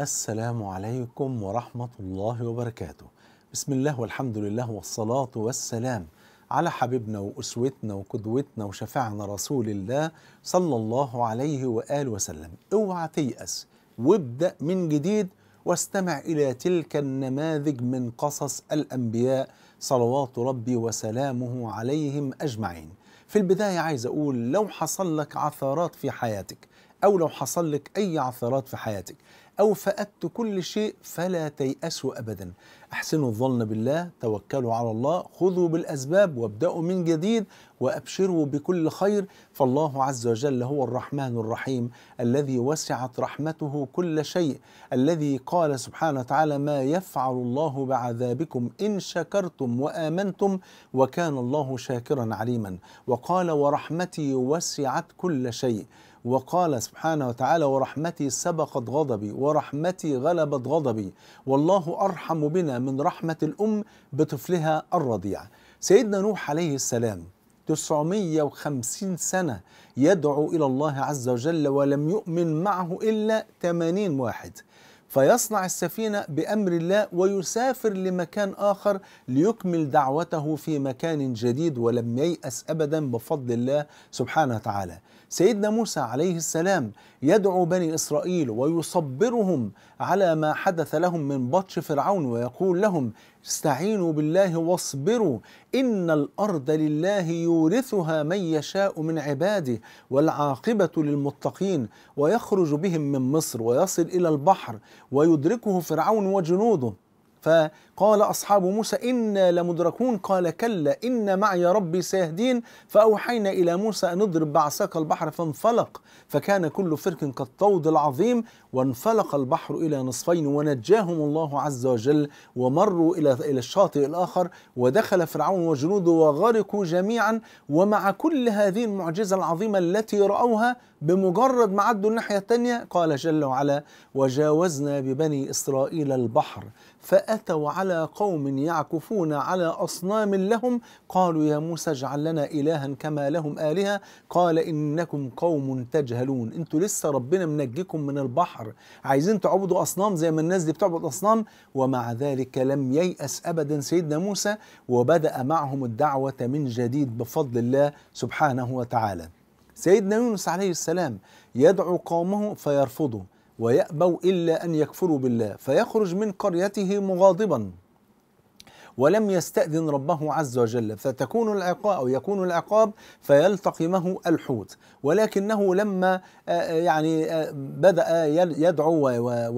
السلام عليكم ورحمة الله وبركاته. بسم الله والحمد لله والصلاة والسلام على حبيبنا وأسوتنا وقدوتنا وشفاعنا رسول الله صلى الله عليه وآله وسلم. اوعى تيأس وابدأ من جديد واستمع إلى تلك النماذج من قصص الأنبياء صلوات ربي وسلامه عليهم أجمعين. في البداية عايز أقول لو حصل لك عثرات في حياتك أو لو حصل لك أي عثرات في حياتك أو فأت كل شيء فلا تيأسوا أبدا أحسنوا الظن بالله توكلوا على الله خذوا بالأسباب وابدأوا من جديد وأبشروا بكل خير فالله عز وجل هو الرحمن الرحيم الذي وسعت رحمته كل شيء الذي قال سبحانه وتعالى ما يفعل الله بعذابكم إن شكرتم وآمنتم وكان الله شاكرا عليما وقال ورحمتي وسعت كل شيء وقال سبحانه وتعالى ورحمتي سبقت غضبي ورحمتي غلبت غضبي والله أرحم بنا من رحمة الأم بطفلها الرضيع سيدنا نوح عليه السلام 950 سنة يدعو إلى الله عز وجل ولم يؤمن معه إلا 80 واحد فيصنع السفينة بأمر الله ويسافر لمكان آخر ليكمل دعوته في مكان جديد ولم ييأس أبدا بفضل الله سبحانه وتعالى سيدنا موسى عليه السلام يدعو بني إسرائيل ويصبرهم على ما حدث لهم من بطش فرعون ويقول لهم استعينوا بالله واصبروا إن الأرض لله يورثها من يشاء من عباده والعاقبة للمتقين ويخرج بهم من مصر ويصل إلى البحر ويدركه فرعون وجنوده فقال أصحاب موسى إنا لمدركون قال كلا إن معي ربي سيهدين فأوحينا إلى موسى أن اضرب بعثاك البحر فانفلق فكان كل فرق كالطود العظيم وانفلق البحر إلى نصفين ونجاهم الله عز وجل ومروا إلى إلى الشاطئ الآخر ودخل فرعون وجنوده وغرقوا جميعا ومع كل هذه المعجزة العظيمة التي رأوها بمجرد ما عدوا الناحية الثانية قال جل وعلا وجاوزنا ببني إسرائيل البحر فأتوا على قوم يعكفون على أصنام لهم قالوا يا موسى اجعل لنا إلها كما لهم آلهة قال إنكم قوم تجهلون أنتوا لسه ربنا منجيكم من البحر البحر عايزين تعبدوا أصنام زي ما الناس دي بتعبد أصنام ومع ذلك لم ييأس أبدا سيدنا موسى وبدأ معهم الدعوة من جديد بفضل الله سبحانه وتعالى سيدنا يونس عليه السلام يدعو قومه فيرفضوا ويأبوا إلا أن يكفروا بالله فيخرج من قريته مغاضبا ولم يستأذن ربه عز وجل فتكون العقاب أو يكون العقاب فيلتقمه الحوت ولكنه لما آه، آه، يعني آه، بدأ يدعو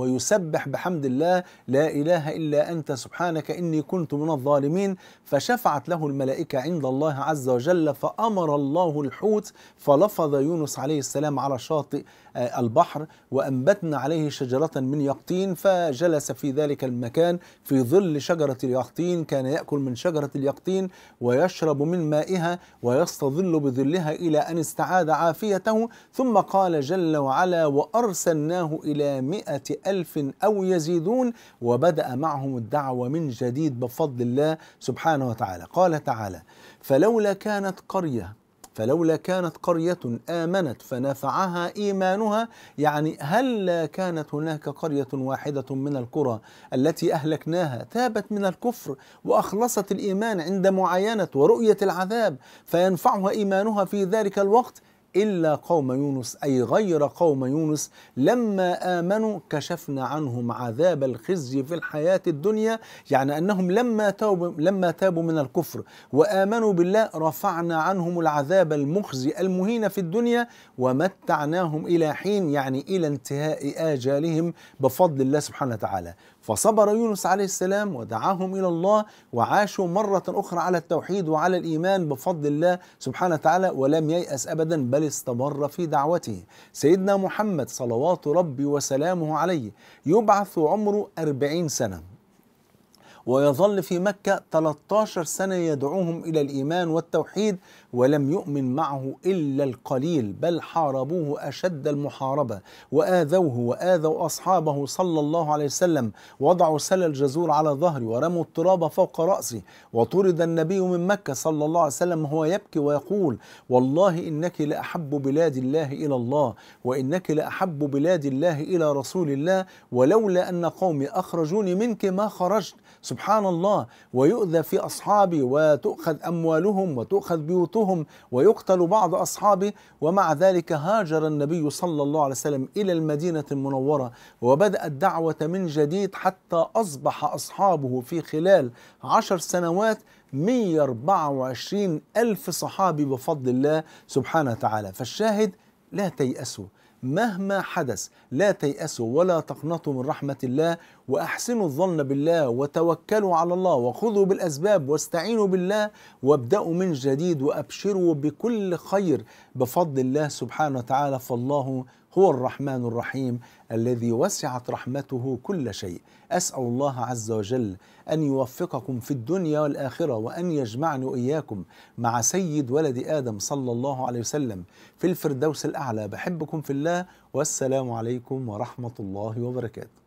ويسبح بحمد الله لا إله إلا أنت سبحانك إني كنت من الظالمين فشفعت له الملائكة عند الله عز وجل فأمر الله الحوت فلفظ يونس عليه السلام على شاطئ البحر وأنبتنا عليه شجرة من يقطين فجلس في ذلك المكان في ظل شجرة اليقطين كان يأكل من شجرة اليقطين ويشرب من مائها ويستظل بظلها إلى أن استعاد عافيته ثم قال جل وعلا وأرسلناه إلى مئة ألف أو يزيدون وبدأ معهم الدعوة من جديد بفضل الله سبحانه وتعالى قال تعالى فلولا كانت قرية فلولا كانت قرية آمنت فنفعها إيمانها يعني هل كانت هناك قرية واحدة من القرى التي أهلكناها تابت من الكفر وأخلصت الإيمان عند معاينة ورؤية العذاب فينفعها إيمانها في ذلك الوقت إلا قوم يونس أي غير قوم يونس لما آمنوا كشفنا عنهم عذاب الخزي في الحياة الدنيا يعني أنهم لما تابوا, لما تابوا من الكفر وآمنوا بالله رفعنا عنهم العذاب المخزي المهين في الدنيا ومتعناهم إلى حين يعني إلى انتهاء آجالهم بفضل الله سبحانه وتعالى فصبر يونس عليه السلام ودعاهم إلى الله وعاشوا مرة أخرى على التوحيد وعلى الإيمان بفضل الله سبحانه وتعالى ولم ييأس أبدا بل استمر في دعوته سيدنا محمد صلوات ربي وسلامه عليه يبعث عمره أربعين سنة ويظل في مكة 13 سنة يدعوهم إلى الإيمان والتوحيد ولم يؤمن معه إلا القليل بل حاربوه أشد المحاربة وآذوه وآذوا أصحابه صلى الله عليه وسلم وضعوا سلى الجزور على ظهره ورموا التراب فوق رأسه وطرد النبي من مكة صلى الله عليه وسلم وهو يبكي ويقول والله إنك لأحب بلاد الله إلى الله وإنك لأحب بلاد الله إلى رسول الله ولولا أن قومي أخرجوني منك ما خرجت سبحان الله ويؤذى في أصحابي وتؤخذ أموالهم وتؤخذ بيوتهم ويقتل بعض أصحابي ومع ذلك هاجر النبي صلى الله عليه وسلم إلى المدينة المنورة وبدأ الدعوة من جديد حتى أصبح أصحابه في خلال عشر سنوات 124 ألف صحابي بفضل الله سبحانه وتعالى فالشاهد لا تيأسوا مهما حدث لا تيأسوا ولا تقنطوا من رحمة الله وأحسنوا الظن بالله وتوكلوا على الله وخذوا بالأسباب واستعينوا بالله وابدأوا من جديد وأبشروا بكل خير بفضل الله سبحانه وتعالى فالله هو الرحمن الرحيم الذي وسعت رحمته كل شيء اسال الله عز وجل ان يوفقكم في الدنيا والاخره وان يجمعني واياكم مع سيد ولد ادم صلى الله عليه وسلم في الفردوس الاعلى بحبكم في الله والسلام عليكم ورحمه الله وبركاته